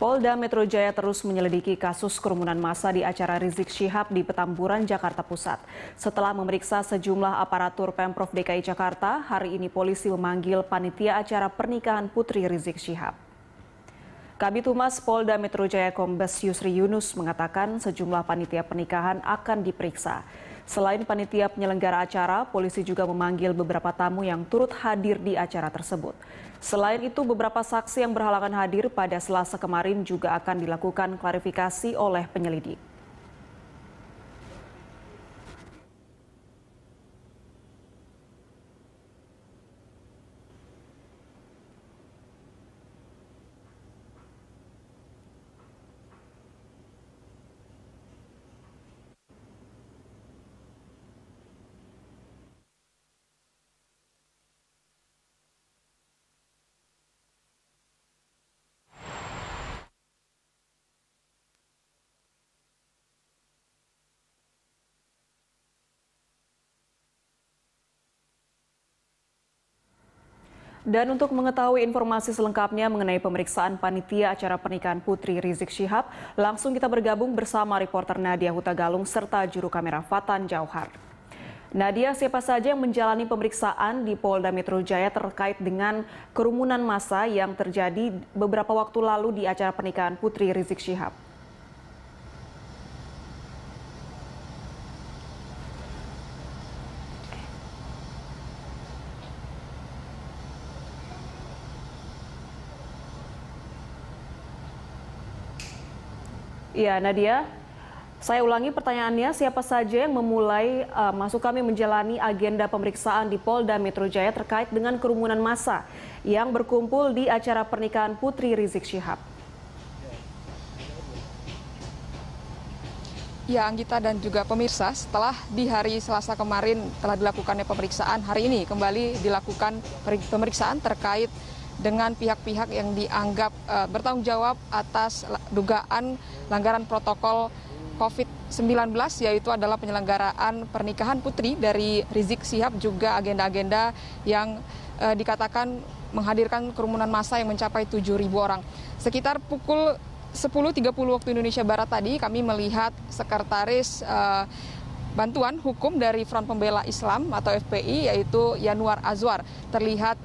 Polda Metro Jaya terus menyelidiki kasus kerumunan massa di acara Rizik Syihab di Petamburan, Jakarta Pusat. Setelah memeriksa sejumlah aparatur Pemprov DKI Jakarta, hari ini polisi memanggil panitia acara pernikahan putri Rizik Syihab. Kabit Humas Polda Metro Jaya Kombes Yusri Yunus mengatakan sejumlah panitia pernikahan akan diperiksa. Selain panitia penyelenggara acara, polisi juga memanggil beberapa tamu yang turut hadir di acara tersebut. Selain itu, beberapa saksi yang berhalangan hadir pada Selasa kemarin juga akan dilakukan klarifikasi oleh penyelidik. Dan untuk mengetahui informasi selengkapnya mengenai pemeriksaan panitia acara pernikahan Putri Rizik Syihab, langsung kita bergabung bersama reporter Nadia Huta Galung serta juru kamera Fatan Jauhar. Nadia, siapa saja yang menjalani pemeriksaan di Polda Metro Jaya terkait dengan kerumunan massa yang terjadi beberapa waktu lalu di acara pernikahan Putri Rizik Syihab? Ya Nadia. Saya ulangi pertanyaannya, siapa saja yang memulai uh, eh, masuk kami menjalani agenda pemeriksaan di Polda Metro Jaya terkait dengan kerumunan massa yang berkumpul di acara pernikahan Putri Rizik Syihab? Ya Anggita dan juga pemirsa, setelah di hari Selasa kemarin telah dilakukannya pemeriksaan, hari ini kembali dilakukan pemeriksaan terkait dengan pihak-pihak yang dianggap uh, bertanggung jawab atas dugaan langgaran protokol COVID-19 yaitu adalah penyelenggaraan pernikahan putri dari Rizik Sihab juga agenda-agenda yang uh, dikatakan menghadirkan kerumunan massa yang mencapai 7.000 orang. Sekitar pukul 10.30 waktu Indonesia Barat tadi kami melihat sekretaris uh, bantuan hukum dari Front Pembela Islam atau FPI yaitu Yanuar Azwar terlihat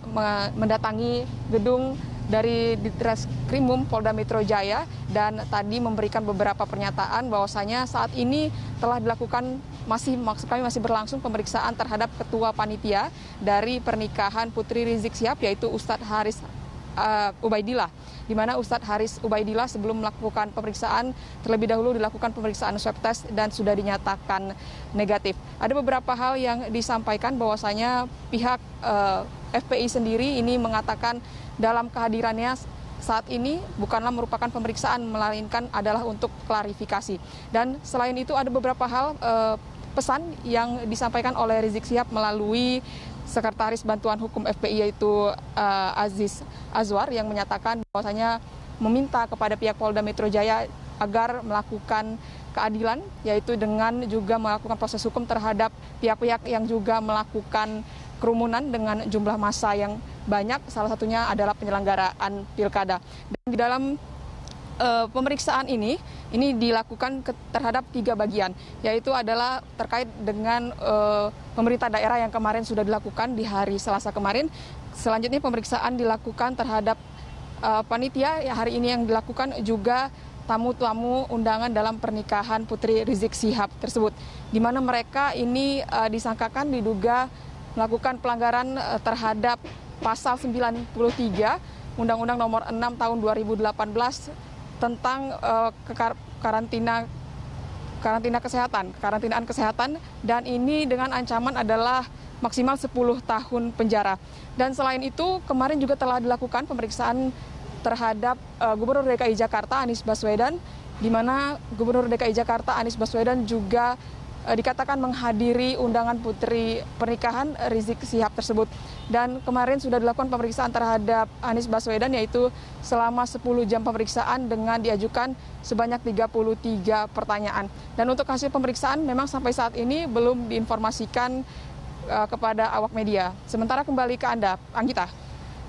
mendatangi gedung dari Ditreskrimum Polda Metro Jaya dan tadi memberikan beberapa pernyataan bahwasanya saat ini telah dilakukan masih maksud kami masih berlangsung pemeriksaan terhadap ketua panitia dari pernikahan Putri Rizik Sihab yaitu Ustadz Haris uh, Ubaidillah di mana Ustadz Haris Ubaidillah sebelum melakukan pemeriksaan terlebih dahulu dilakukan pemeriksaan swab test dan sudah dinyatakan negatif. Ada beberapa hal yang disampaikan bahwasanya pihak uh, eh, FPI sendiri ini mengatakan dalam kehadirannya saat ini bukanlah merupakan pemeriksaan melainkan adalah untuk klarifikasi. Dan selain itu ada beberapa hal uh, pesan yang disampaikan oleh Rizik Sihab melalui Sekretaris Bantuan Hukum FPI yaitu uh, Aziz Azwar yang menyatakan bahwasanya meminta kepada pihak Polda Metro Jaya agar melakukan keadilan yaitu dengan juga melakukan proses hukum terhadap pihak-pihak yang juga melakukan kerumunan dengan jumlah massa yang banyak salah satunya adalah penyelenggaraan pilkada dan di dalam uh, pemeriksaan ini ini dilakukan ke, terhadap tiga bagian, yaitu adalah terkait dengan uh, pemerintah daerah yang kemarin sudah dilakukan di hari Selasa kemarin. Selanjutnya pemeriksaan dilakukan terhadap uh, panitia ya, hari ini yang dilakukan juga tamu-tamu undangan dalam pernikahan Putri Rizik Sihab tersebut, di mana mereka ini uh, disangkakan diduga melakukan pelanggaran uh, terhadap pasal 93 Undang-Undang Nomor 6 Tahun 2018 tentang uh, karantina karantina kesehatan, karantinaan kesehatan dan ini dengan ancaman adalah maksimal 10 tahun penjara. Dan selain itu kemarin juga telah dilakukan pemeriksaan terhadap uh, Gubernur DKI Jakarta Anies Baswedan di mana Gubernur DKI Jakarta Anies Baswedan juga Eh, dikatakan menghadiri undangan putri pernikahan Rizik Sihab tersebut. Dan kemarin sudah dilakukan pemeriksaan terhadap Anies Baswedan yaitu selama 10 jam pemeriksaan dengan diajukan sebanyak 33 pertanyaan. Dan untuk hasil pemeriksaan memang sampai saat ini belum diinformasikan eh, kepada awak media. Sementara kembali ke Anda, Anggita.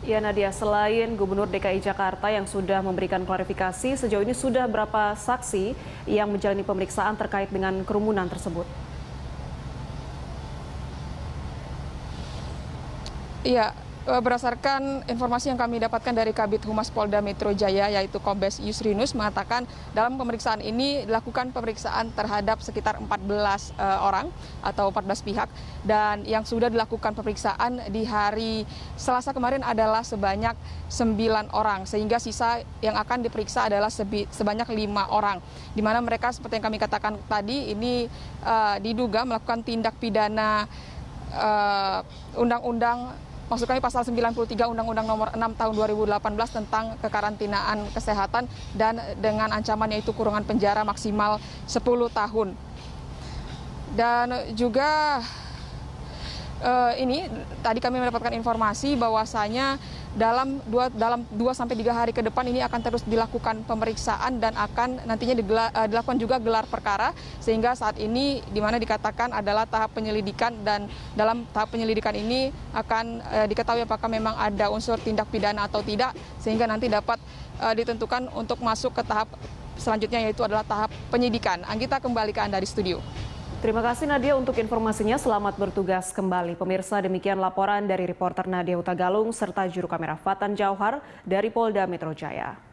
Ya Nadia, selain Gubernur DKI Jakarta yang sudah memberikan klarifikasi, sejauh ini sudah berapa saksi yang menjalani pemeriksaan terkait dengan kerumunan tersebut? Iya, Eh, berdasarkan informasi yang kami dapatkan dari Kabit Humas Polda Metro Jaya yaitu Kombes Yusrinus mengatakan dalam pemeriksaan ini dilakukan pemeriksaan terhadap sekitar 14 eh, orang atau 14 pihak dan yang sudah dilakukan pemeriksaan di hari Selasa kemarin adalah sebanyak 9 orang sehingga sisa yang akan diperiksa adalah sebanyak lima orang di mana mereka seperti yang kami katakan tadi ini uh, diduga melakukan tindak pidana undang-undang uh, maksud kami pasal 93 Undang-Undang Nomor 6 Tahun 2018 tentang kekarantinaan kesehatan dan dengan ancaman yaitu kurungan penjara maksimal 10 tahun. Dan juga uh, ini tadi kami mendapatkan informasi bahwasanya dalam dua dalam 2 sampai tiga hari ke depan ini akan terus dilakukan pemeriksaan dan akan nantinya digela, uh, dilakukan juga gelar perkara sehingga saat ini di mana dikatakan adalah tahap penyelidikan dan dalam tahap penyelidikan ini akan uh, diketahui apakah memang ada unsur tindak pidana atau tidak sehingga nanti dapat uh, ditentukan untuk masuk ke tahap selanjutnya yaitu adalah tahap penyidikan. Anggita kembali ke Anda di studio. Terima kasih Nadia untuk informasinya. Selamat bertugas kembali. Pemirsa, demikian laporan dari reporter Nadia Utagalung serta juru kamera Fatan Jauhar dari Polda Metro Jaya.